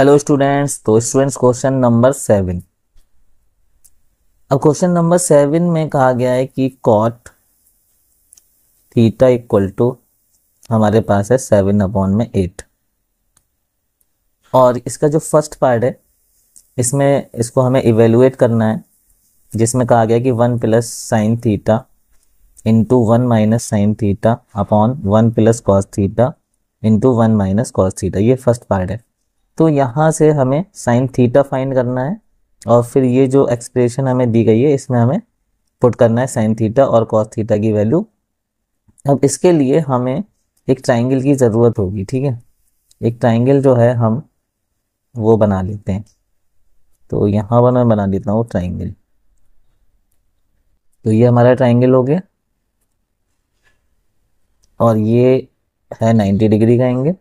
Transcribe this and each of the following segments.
hello students तो students question number seven अब question number seven में कहा गया है कि कॉट थीटा इक्वल टू हमारे पास है सेवन अपॉन में एट और इसका जो फर्स्ट पार्ट है इसमें इसको हमें इवेलुएट करना है जिसमें कहा गया कि one plus sine theta into one minus sine theta upon one plus cos theta into one minus cos theta ये फर्स्ट पार्ट है तो यहाँ से हमें साइन थीटा फाइंड करना है और फिर ये जो एक्सप्रेशन हमें दी गई है इसमें हमें पुट करना है साइन थीटा और कॉस थीटा की वैल्यू अब इसके लिए हमें एक ट्राइंगल की ज़रूरत होगी ठीक है एक ट्राइंगल जो है हम वो बना लेते हैं तो यहाँ पर मैं बना लेता हूँ ट्राइंगल तो ये हमारा ट्राइंगल हो गया और ये है 90 डिग्री का एंगल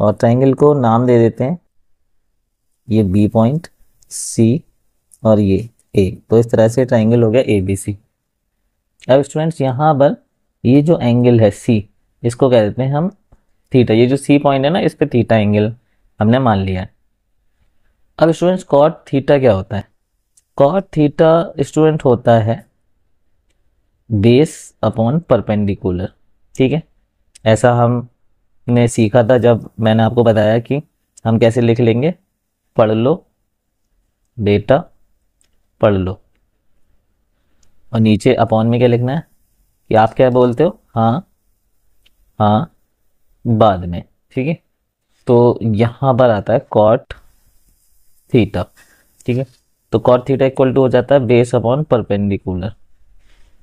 और ट्राइंगल को नाम दे देते हैं ये बी पॉइंट सी और ये ए तो इस तरह से ट्राइंगल हो गया ए बी सी अब स्टूडेंट्स यहाँ पर ये जो एंगल है सी इसको कह देते हैं हम थीटा ये जो सी पॉइंट है ना इस पर थीटा एंगल हमने मान लिया है अब स्टूडेंट्स कॉट थीटा क्या होता है कॉट थीटा स्टूडेंट होता है बेस अपॉन परपेंडिकुलर ठीक है ऐसा हम ने सीखा था जब मैंने आपको बताया कि हम कैसे लिख लेंगे पढ़ लो बेटा पढ़ लो और नीचे अपॉन में क्या लिखना है कि आप क्या बोलते हो हाँ हाँ बाद में ठीक है तो यहाँ पर आता है कॉट थीटा ठीक है तो कॉट थीटा इक्वल टू हो जाता है बेस अपॉन परपेंडिकुलर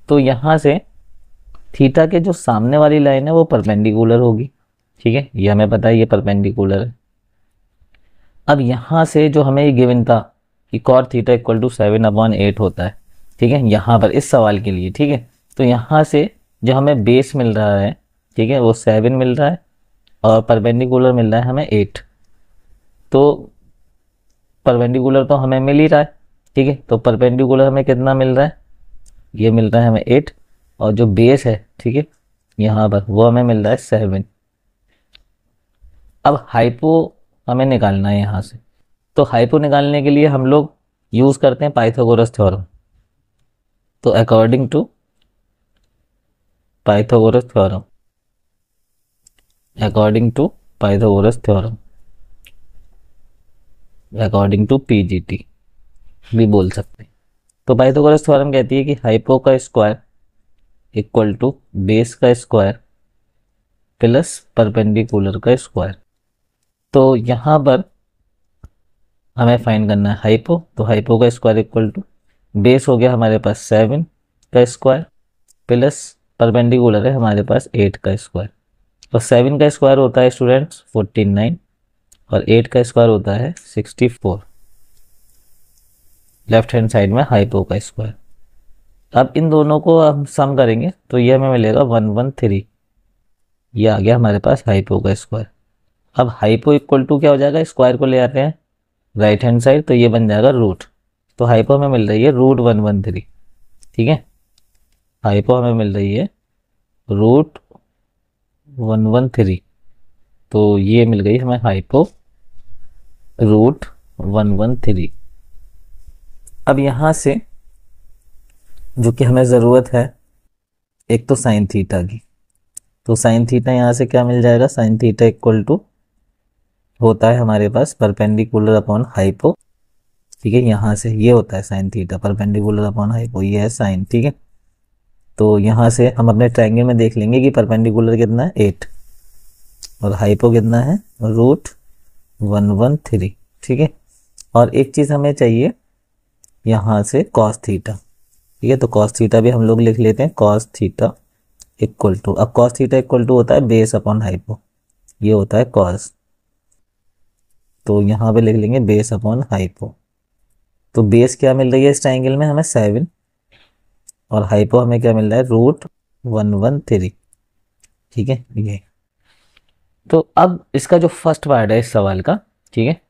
तो यहाँ से थीटा के जो सामने वाली लाइन है वो परपेंडिकुलर होगी ठीक है ये हमें पता है ये परपेंडिकुलर है अब यहाँ से जो हमें ये गिवन था कि cot theta equal to seven upon eight होता है ठीक है यहाँ पर इस सवाल के लिए ठीक है तो यहाँ से जो हमें बेस मिल रहा है ठीक है वो सेवन मिल रहा है और परपेंडिकुलर मिल रहा है हमें एट तो परपेंडिकुलर तो हमें मिल ही रहा है ठीक है तो परपेंडिकुलर हमें कितना मिल रहा है ये मिल रहा है हमें एट और जो बेस है ठीक है यहाँ पर वो हमें मिल रहा है सेवन अब हाइपो हमें निकालना है यहाँ से तो हाइपो निकालने के लिए हम लोग यूज़ करते हैं पाइथागोरस थ्योरम तो according to Pythagoras theorem according to Pythagoras theorem according to PGT भी बोल सकते हैं तो पाइथागोरस थ्योरम कहती है कि हाइपो का स्क्वायर इक्वल टू बेस का स्क्वायर प्लस परपेंडिकुलर का स्क्वायर तो यहाँ पर हमें फाइंड करना है हाइपो तो हाइपो का स्क्वायर इक्वल टू बेस हो गया हमारे पास सेवन का स्क्वायर प्लस परपेंडिकुलर है हमारे पास एट का स्क्वायर और सेवन का स्क्वायर होता है स्टूडेंट्स फोर्टी नाइन और एट का स्क्वायर होता है sixty four left hand side में हाइपो का स्क्वायर अब इन दोनों को हम सम करेंगे तो यह हमें मिलेगा वन वन थ्री ये आ गया हमारे पास हाइपो का स्क्वायर अब हाइपो इक्वल टू क्या हो जाएगा स्क्वायर को ले आते हैं राइट हैंड साइड तो ये बन जाएगा रूट तो हाइपो हमें मिल रही है रूट वन वन थ्री ठीक है हाइपो हमें मिल रही है रूट वन वन थ्री तो ये मिल गई हमें hypo root one one three अब यहाँ से जो कि हमें ज़रूरत है एक तो साइन थीटा की तो साइन थीटा यहाँ से क्या मिल जाएगा साइन थीटा इक्वल टू होता है हमारे पास परपेंडिकुलर अपॉन हाइपो ठीक है यहाँ से ये होता है sine theta perpendicular upon hypo ये है साइन ठीक है तो यहाँ से हम अपने ट्राइंगल में देख लेंगे कि परपेंडिकुलर कितना है एट और हाइपो कितना है रूट वन वन थ्री ठीक है और एक चीज़ हमें चाहिए यहाँ से कॉस थीटा ठीक है तो कॉस थीटा भी हम लोग लिख लेते हैं कॉस थीटा इक्वल टू अब कॉस थीटा इक्वल टू होता है बेस अपॉन हाइपो ये होता है कॉस तो यहाँ पे लिख लेंगे बेस अपॉन हाइपो तो बेस क्या मिल रही है इस ट्राइंगल में हमें सेवन और हाइपो हमें क्या मिल रहा है रूट वन वन थ्री ठीक है ये तो अब इसका जो फर्स्ट पार्ट है इस सवाल का ठीक है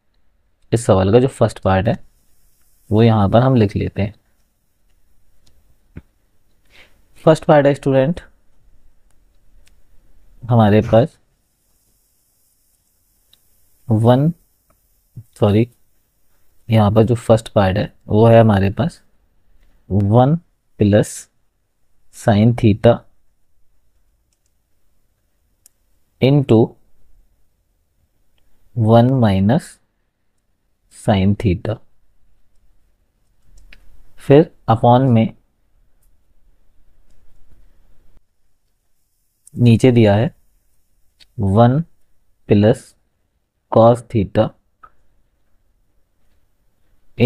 इस सवाल का जो फर्स्ट पार्ट है वो यहाँ पर हम लिख लेते हैं फर्स्ट पार्ट है स्टूडेंट हमारे पास वन सॉरी यहाँ पर जो फर्स्ट पार्ट है वो है हमारे पास one plus sine theta to one minus sine theta फिर अपॉन में नीचे दिया है one plus cos theta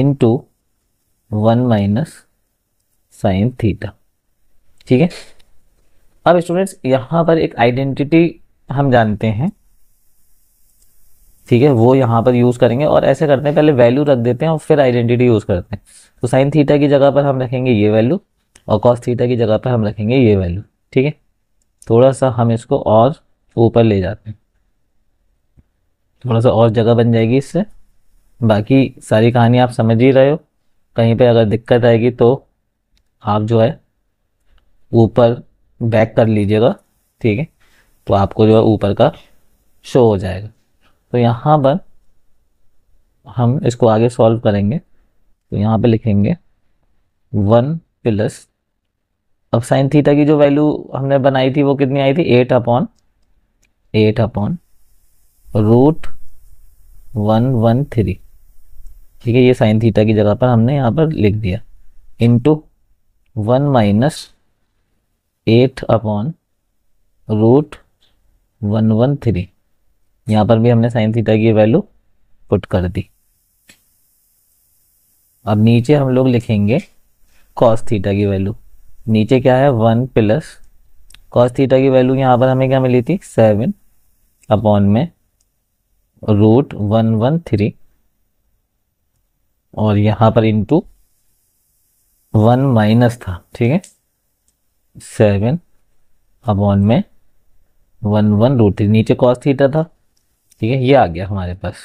into one minus sine theta ठीक है अब स्टूडेंट्स यहां पर एक आइडेंटिटी हम जानते हैं ठीक है वो यहां पर यूज करेंगे और ऐसे करते हैं पहले वैल्यू रख देते हैं और फिर आइडेंटिटी यूज करते हैं तो साइन थीटा की जगह पर हम रखेंगे ये वैल्यू और कॉस थीटा की जगह पर हम रखेंगे ये वैल्यू ठीक है थोड़ा सा हम इसको और ऊपर ले जाते हैं थोड़ा सा और जगह बन जाएगी इससे बाकी सारी कहानी आप समझ ही रहे हो कहीं पे अगर दिक्कत आएगी तो आप जो है ऊपर बैक कर लीजिएगा ठीक है तो आपको जो है ऊपर का शो हो जाएगा तो यहाँ पर हम इसको आगे सॉल्व करेंगे तो यहाँ पे लिखेंगे वन प्लस अब साइन थीटा की जो वैल्यू हमने बनाई थी वो कितनी आई थी eight upon eight upon root one one three ठीक है ये साइन थीटा की जगह पर हमने यहाँ पर लिख दिया into one minus eight upon root one one three यहाँ पर भी हमने साइन थीटा की वैल्यू पुट कर दी अब नीचे हम लोग लिखेंगे कॉस थीटा की वैल्यू नीचे क्या है वन प्लस कॉस थीटा की वैल्यू यहाँ पर हमें क्या मिली थी सेवन अपॉन में रूट वन वन थ्री और यहाँ पर इंटू वन माइनस था ठीक है सेवन अब वन में वन वन रूट नीचे कॉस थीटा था ठीक है ये आ गया हमारे पास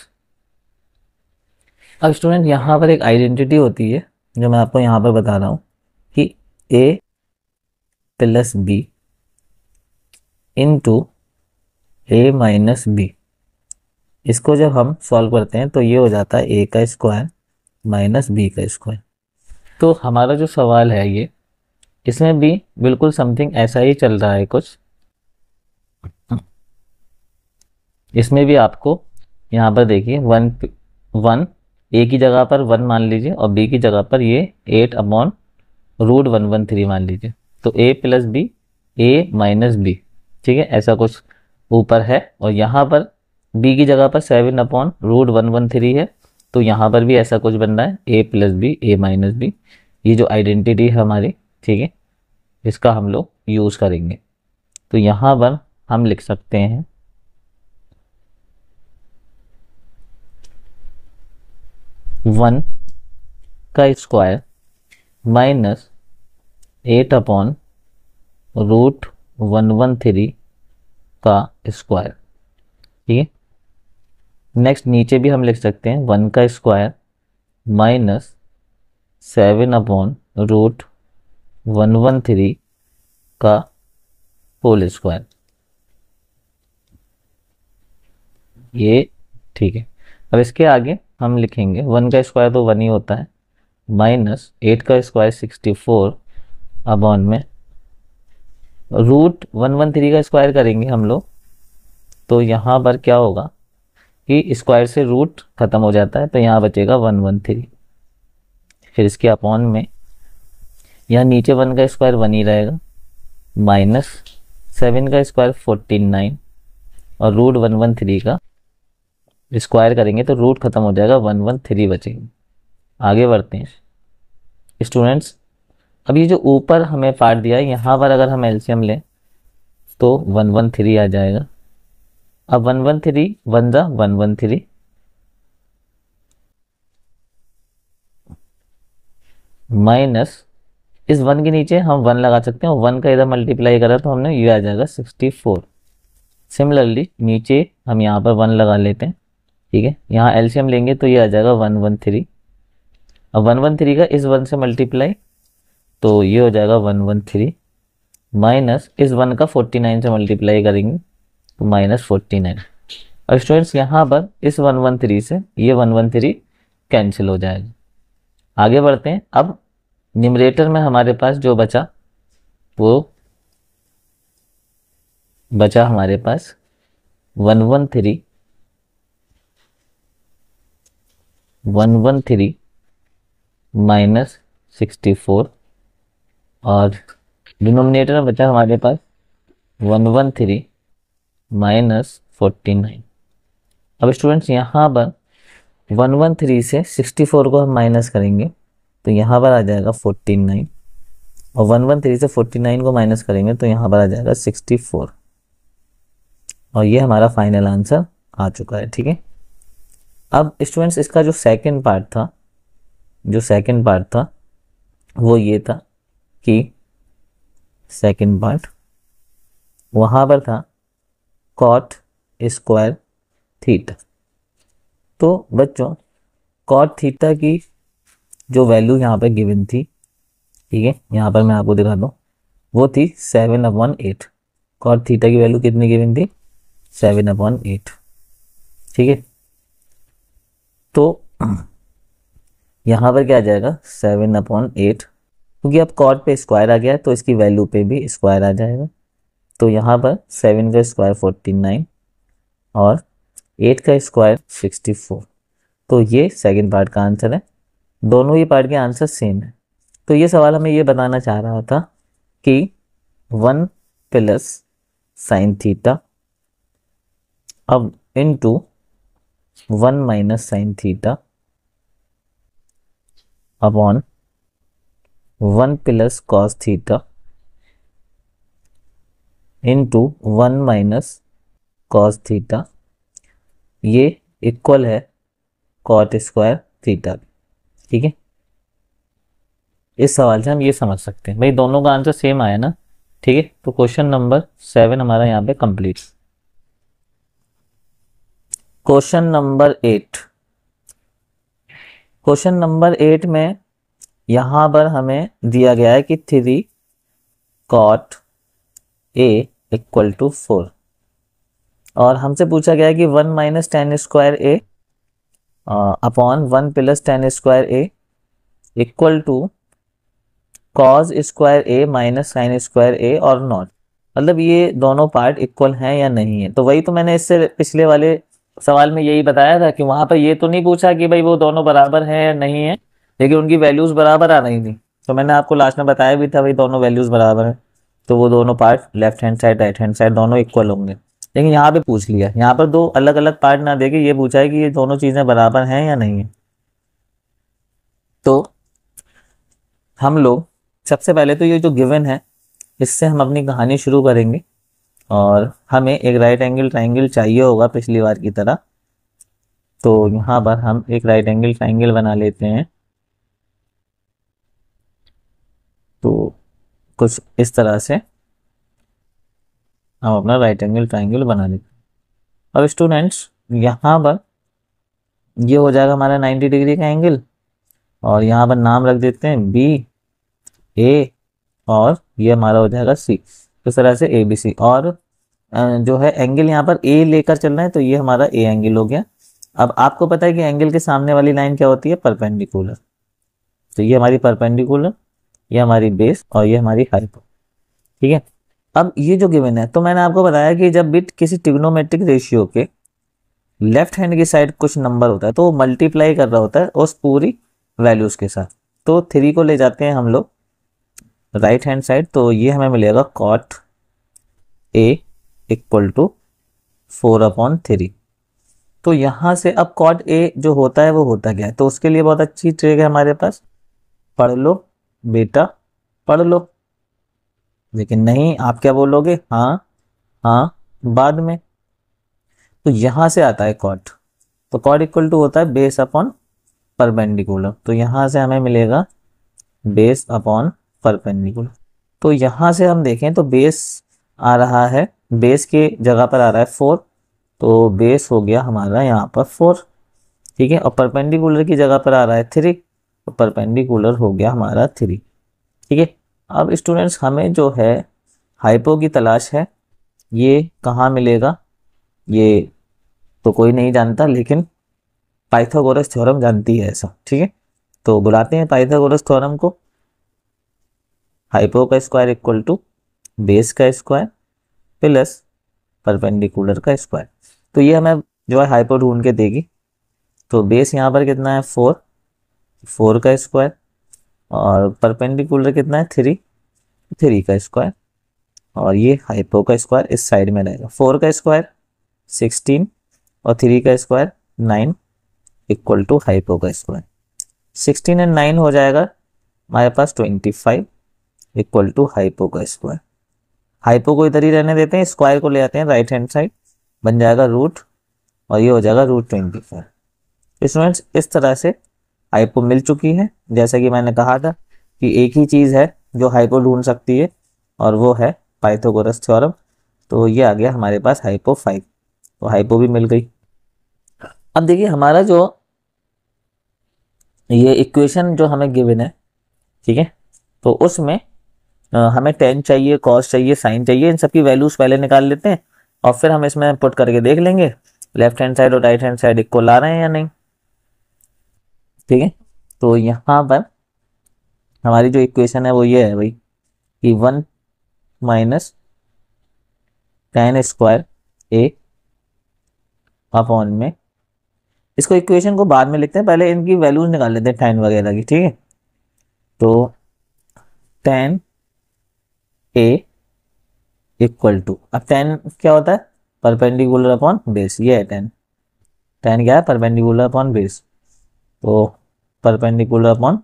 अब स्टूडेंट यहाँ पर एक आइडेंटिटी होती है जो मैं आपको यहाँ पर बता रहा हूँ कि A plus B into A minus B इसको जब हम सॉल्व करते हैं तो ये हो जाता है ए का स्क्वायर माइनस बी का स्क्वायर तो हमारा जो सवाल है ये इसमें भी बिल्कुल समथिंग ऐसा ही चल रहा है कुछ इसमें भी आपको यहाँ पर देखिए वन वन ए की जगह पर वन मान लीजिए और बी की जगह पर ये eight upon root one one three मान लीजिए तो A plus B A minus B ठीक है ऐसा कुछ ऊपर है और यहाँ पर बी की जगह पर seven upon root one one three है तो यहाँ पर भी ऐसा कुछ बन रहा है A plus B A minus B ये जो आइडेंटिटी है हमारी ठीक है इसका हम लोग यूज़ करेंगे तो यहाँ पर हम लिख सकते हैं वन का square minus eight upon root one one three का स्क्वायर ठीक है नेक्स्ट नीचे भी हम लिख सकते हैं वन का square minus seven upon root one one three का होल स्क्वायर ये ठीक है अब इसके आगे हम लिखेंगे वन का स्क्वायर तो वन ही होता है माइनस एट का स्क्वायर सिक्सटी फोर अबॉन में रूट वन वन थ्री का स्क्वायर करेंगे हम लोग तो यहाँ पर क्या होगा कि स्क्वायर से रूट खत्म हो जाता है तो यहाँ बचेगा वन वन थ्री फिर इसके अपॉन में यहाँ नीचे वन का स्क्वायर वन ही रहेगा माइनस सेवन का स्क्वायर फोर्टीन नाइन और रूट वन वन थ्री का स्क्वायर करेंगे तो रूट खत्म हो जाएगा वन वन थ्री बचेंगे आगे बढ़ते हैं स्टूडेंट्स अब ये जो ऊपर हमें पार्ट दिया है यहाँ पर अगर हम एल्शियम लें तो वन वन थ्री आ जाएगा अब वन वन थ्री वन जा वन वन थ्री माइनस इस वन के नीचे हम वन लगा सकते हैं वन का इधर मल्टीप्लाई करा तो हमने ये आ जाएगा सिक्सटी फोर सिमिलरली नीचे हम यहाँ पर वन लगा लेते हैं ठीक है यहाँ एल्शियम लेंगे तो ये आ जाएगा वन वन थ्री अब वन वन थ्री का इस वन से मल्टीप्लाई तो ये हो जाएगा वन वन थ्री माइनस इस वन का फोर्टी नाइन से मल्टीप्लाई करेंगे माइनस फोर्टी नाइन और स्टूडेंट्स यहाँ पर इस वन वन थ्री से ये वन वन थ्री कैंसिल हो जाएगा आगे बढ़ते हैं अब निमरेटर में हमारे पास जो बचा वो बचा हमारे पास one one three one one three minus sixty four और डिनोमिनेटर में बचा हमारे पास one one three minus forty nine अब स्टूडेंट्स यहाँ पर वन वन थ्री से सिक्सटी फोर को हम माइनस करेंगे तो यहाँ पर आ जाएगा फोर्टी नाइन और वन वन थ्री से फोर्टी नाइन को माइनस करेंगे तो यहाँ पर आ जाएगा सिक्सटी फोर और ये हमारा फाइनल आंसर आ चुका है ठीक है अब स्टूडेंट्स इसका जो सेकेंड पार्ट था जो सेकेंड पार्ट था वो ये था कि सेकेंड पार्ट वहाँ पर था कॉट स्क्वायर थीटा तो बच्चों कॉट थीटा की जो वैल्यू यहाँ पे गिवन थी ठीक है यहाँ पर मैं आपको दिखा दूँ वो थी seven upon eight cot theta की वैल्यू कितनी गिवन थी सेवन अपॉन एट ठीक है तो यहाँ पर क्या आ जाएगा सेवन अपॉन एट क्योंकि अब कॉट पे स्क्वायर आ गया है तो इसकी वैल्यू पे भी स्क्वायर आ जाएगा तो यहाँ पर सेवन का स्क्वायर फोर्टी नाइन और एट का स्क्वायर सिक्सटी फोर तो ये सेकेंड पार्ट का आंसर है दोनों ही पार्ट के आंसर सेम है तो ये सवाल हमें ये बताना चाह रहा था कि वन प्लस साइन थीटा अब to one minus sine theta upon one plus cos theta into one minus cos theta ये इक्वल है कॉट स्क्वायर थीटा ठीक है इस सवाल से हम ये समझ सकते हैं भाई दोनों का आंसर सेम आया ना ठीक है तो क्वेश्चन नंबर सेवन हमारा यहाँ पे complete question number eight question number eight में यहां पर हमें दिया गया है कि three cot A equal to four और हमसे पूछा गया कि one minus tan square A upon one plus tan square A equal to cos square A minus sine square A और नॉट मतलब ये दोनों पार्ट इक्वल हैं या नहीं है तो वही तो मैंने इससे पिछले वाले सवाल में यही बताया था कि वहां पर ये तो नहीं पूछा कि भाई वो दोनों बराबर हैं या नहीं है लेकिन उनकी वैल्यूज बराबर आ रही थी तो मैंने आपको लास्ट में बताया भी था भाई दोनों वैल्यूज बराबर है तो वो दोनों part left hand side right hand side दोनों इक्वल होंगे लेकिन यहाँ पे पूछ लिया यहाँ पर दो अलग अलग पार्ट ना देके ये पूछा है कि ये दोनों चीज़ें बराबर हैं या नहीं है तो हम लोग सबसे पहले तो ये जो गिवन है इससे हम अपनी कहानी शुरू करेंगे और हमें एक राइट एंगल ट्राइंगल चाहिए होगा पिछली बार की तरह तो यहाँ पर हम एक राइट एंगल ट्राइंगल बना लेते हैं तो कुछ इस तरह से हम अपना राइट एंगल ट्राइंगल बना हैं अब स्टूडेंट्स यहाँ पर ये हो जाएगा हमारा 90 डिग्री का एंगल और यहाँ पर नाम रख देते हैं बी ए और ये हमारा हो जाएगा सी इस तरह से ए बी सी और जो है एंगल यहाँ पर ए लेकर चलना है तो ये हमारा ए एंगल हो गया अब आपको पता है कि एंगल के सामने वाली लाइन क्या होती है परपेंडिकुलर तो ये हमारी परपेंडिकुलर ये हमारी बेस और ये हमारी हाइपो ठीक है अब ये जो गिवन है तो मैंने आपको बताया कि जब बिट किसी टिग्नोमेट्रिक रेशियो के लेफ्ट हैंड की साइड कुछ नंबर होता है तो वो मल्टीप्लाई कर रहा होता है उस पूरी वैल्यूज के साथ तो थ्री को ले जाते हैं हम लोग राइट हैंड साइड तो ये हमें मिलेगा cot A equal to four upon three तो यहाँ से अब कॉट ए जो होता है वो होता क्या है तो उसके लिए बहुत अच्छी ट्रिक है हमारे पास पढ़ लो बेटा पढ़ लो लेकिन नहीं आप क्या बोलोगे हाँ हाँ बाद में तो यहां से आता है कॉट तो कॉट इक्वल टू होता है बेस अपॉन परपेंडिकुलर तो यहां से हमें मिलेगा बेस अपॉन परपेंडिकुलर तो यहां से हम देखें तो बेस आ रहा है बेस के जगह पर आ रहा है फोर तो बेस हो गया हमारा यहाँ पर फोर ठीक है और परपेंडिकुलर की जगह पर आ रहा है थ्री तो परपेंडिकुलर हो गया हमारा थ्री ठीक है अब स्टूडेंट्स हमें जो है हाइपो की तलाश है ये कहाँ मिलेगा ये तो कोई नहीं जानता लेकिन पाइथागोरस थ्योरम जानती है ऐसा ठीक है तो बुलाते हैं पाइथागोरस थ्योरम को हाइपो का स्क्वायर इक्वल टू बेस का स्क्वायर प्लस परपेंडिकुलर का स्क्वायर तो ये हमें जो है हाइपो ढूंढ के देगी तो बेस यहाँ पर कितना है फोर फोर का स्क्वायर और परपेंडिकुलर कितना है थ्री थ्री का स्क्वायर और ये हाइपो का स्क्वायर इस साइड में रहेगा फोर का स्क्वायर सिक्सटीन और थ्री का square nine equal to hypo का स्क्वायर सिक्सटीन एंड नाइन हो जाएगा हमारे पास twenty five equal to hypo का स्क्वायर हाइपो को इधर ही रहने देते हैं स्क्वायर को ले आते हैं राइट हैंड साइड बन जाएगा रूट और ये हो जाएगा रूट ट्वेंटी फाइव स्टूडेंट्स इस तरह से हाइपो मिल चुकी है जैसा कि मैंने कहा था कि एक ही चीज़ है जो हाइपो ढूंढ सकती है और वो है पाइथोगोरस थ्योरम तो ये आ गया हमारे पास हाइपो फाइव तो हाइपो भी मिल गई अब देखिए हमारा जो ये इक्वेशन जो हमें गिवन है ठीक है तो उसमें हमें टेन चाहिए कॉस चाहिए साइन चाहिए इन सबकी वैल्यूज पहले निकाल लेते हैं और फिर हम इसमें पुट करके देख लेंगे लेफ्ट हैंड साइड और राइट हैंड साइड इक्वल आ रहे हैं या नहीं ठीक है तो यहाँ पर हमारी जो इक्वेशन है वो ये है भाई कि one minus tan square A upon में इसको इक्वेशन को बाद में लिखते हैं पहले इनकी वैल्यूज निकाल लेते हैं टेन वगैरह की ठीक है तो टेन ए इक्वल टू अब टेन क्या होता है परपेंडिकुलर अपॉन बेस ये है टेन टेन क्या है परपेंडिकुलर अपॉन बेस तो परपेंडिकुलर अपॉन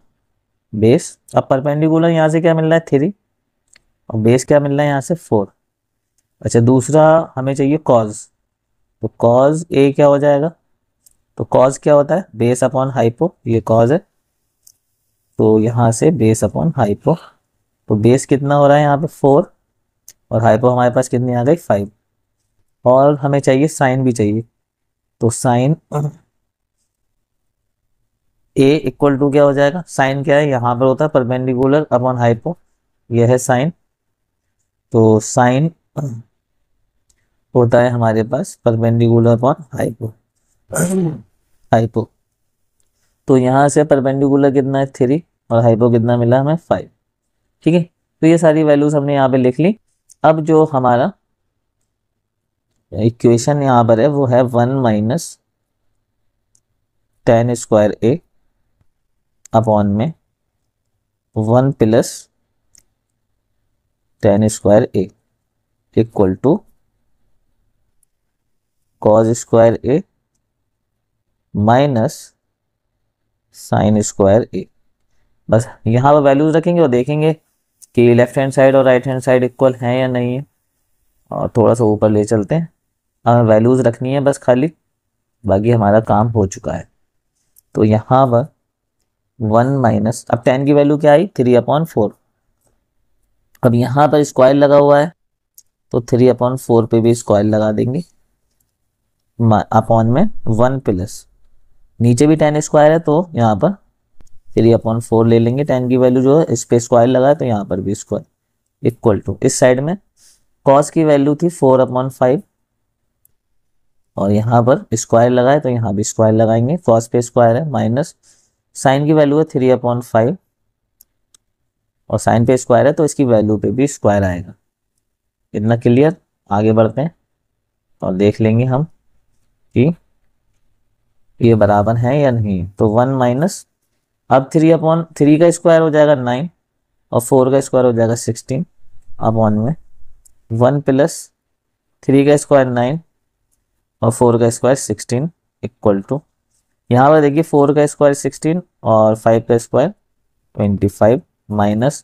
बेस अब परपेंडिकुलर यहाँ से क्या मिल रहा है थ्री और बेस क्या मिल रहा है यहाँ से फोर अच्छा दूसरा हमें चाहिए कॉज तो कॉज ए क्या हो जाएगा तो कॉज क्या होता है बेस अपॉन हाइपो ये कॉज है तो यहाँ से बेस अपॉन हाइपो तो बेस कितना हो रहा है यहाँ पे फोर और हाइपो हमारे पास कितनी आ गई फाइव और हमें चाहिए साइन भी चाहिए तो साइन ए इक्वल टू क्या हो जाएगा साइन क्या है यहां पर होता है परपेंडिकुलर अपॉन हाइपो यह है साइन तो साइन होता है हमारे पास परपेंडिकुलर अपॉन हाइपो हाइपो तो यहां से परपेंडिकुलर कितना है थ्री और हाइपो कितना मिला हमें फाइव ठीक है तो ये सारी वैल्यूज हमने यहाँ पे लिख ली अब जो हमारा इक्वेशन यहाँ पर है वो है one minus tan square A upon में one plus tan square A equal to cos square A minus sine square A बस यहाँ पर वैल्यूज रखेंगे और देखेंगे कि लेफ्ट हैंड साइड और राइट हैंड साइड इक्वल है या नहीं है और थोड़ा सा ऊपर ले चलते हैं हमें वैल्यूज रखनी है बस खाली बाकी हमारा काम हो चुका है तो यहाँ पर वन माइनस अब टेन की वैल्यू क्या आई थ्री अपॉन फोर अब यहाँ पर स्क्वायर लगा हुआ है तो थ्री अपॉन फोर पे भी स्क्वायर लगा देंगे अपॉन में वन प्लस नीचे भी टेन स्क्वायर है तो यहाँ पर थ्री अपॉन फोर ले लेंगे टेन की वैल्यू जो है इस पे स्क्वायर लगा है तो यहाँ पर भी स्क्वायर इक्वल टू इस साइड में कॉस की वैल्यू थी फोर अपॉन फाइव और यहाँ पर स्क्वायर लगाए तो यहाँ भी स्क्वायर लगाएंगे कॉस पे स्क्वायर है माइनस साइन की वैल्यू है थ्री अपॉन फाइव और साइन पे स्क्वायर है तो इसकी वैल्यू पे भी स्क्वायर आएगा इतना क्लियर आगे बढ़ते हैं और देख लेंगे हम कि ये बराबर है या नहीं तो वन माइनस अब थ्री अपॉन थ्री का स्क्वायर हो जाएगा नाइन और फोर का स्क्वायर हो जाएगा सिक्सटीन अब वन में वन प्लस थ्री का स्क्वायर नाइन और फोर का स्क्वायर सिक्सटीन इक्वल टू यहाँ पर देखिए फोर का स्क्वायर सिक्सटीन और फाइव का स्क्वायर ट्वेंटी फाइव माइनस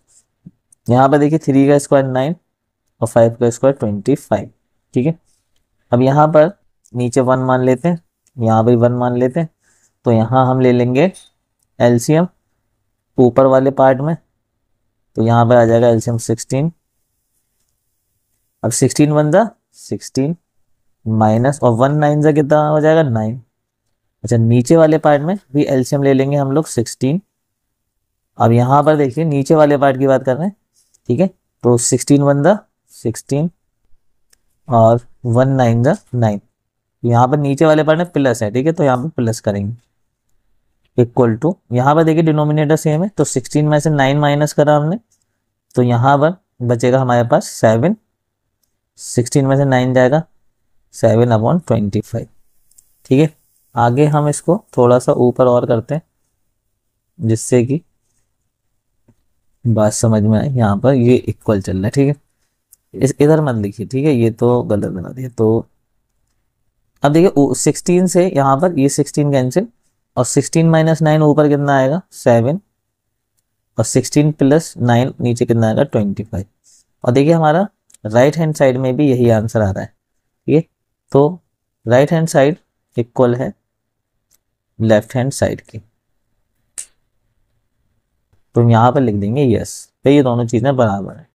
यहाँ पर देखिए थ्री का स्क्वायर नाइन और फाइव का स्क्वायर ट्वेंटी फाइव ठीक है अब यहाँ पर नीचे वन मान लेते हैं यहाँ पर वन मान लेते हैं तो यहाँ हम ले लेंगे एलसीएम ऊपर वाले पार्ट में तो यहाँ पर आ जाएगा एलसीएम सिक्सटीन अब सिक्सटीन वन जा सिक्सटीन माइनस और वन नाइन जा कितना हो जाएगा नाइन अच्छा नीचे वाले पार्ट में भी एल्शियम ले लेंगे हम लोग सिक्सटीन अब यहाँ पर देखिए नीचे वाले पार्ट की बात कर रहे हैं ठीक है तो सिक्सटीन वन द सिक्सटीन और वन नाइन द नाइन तो यहाँ पर नीचे वाले पार्ट में प्लस है ठीक है तो यहाँ पर प्लस करेंगे इक्वल टू यहाँ पर देखिए डिनोमिनेटर सेम है तो सिक्सटीन में से नाइन माइनस करा हमने तो यहाँ पर बचेगा हमारे पास सेवन सिक्सटीन में से नाइन जाएगा सेवन अपॉन ट्वेंटी फाइव ठीक है आगे हम इसको थोड़ा सा ऊपर और करते हैं जिससे कि बात समझ में आए यहाँ पर ये इक्वल चल रहा है ठीक है इस इधर मत लिखिए ठीक है ये तो गलत बना दिया तो अब देखिए सिक्सटीन से यहाँ पर ये सिक्सटीन कैंसिल और सिक्सटीन माइनस नाइन ऊपर कितना आएगा सेवन और सिक्सटीन प्लस नाइन नीचे कितना आएगा ट्वेंटी फाइव और देखिए हमारा राइट हैंड साइड में भी यही आंसर आ रहा है ठीक है तो राइट हैंड साइड इक्वल है लेफ्ट हैंड साइड की तो हम यहाँ पर लिख देंगे यस तो ये दोनों चीज़ें बराबर है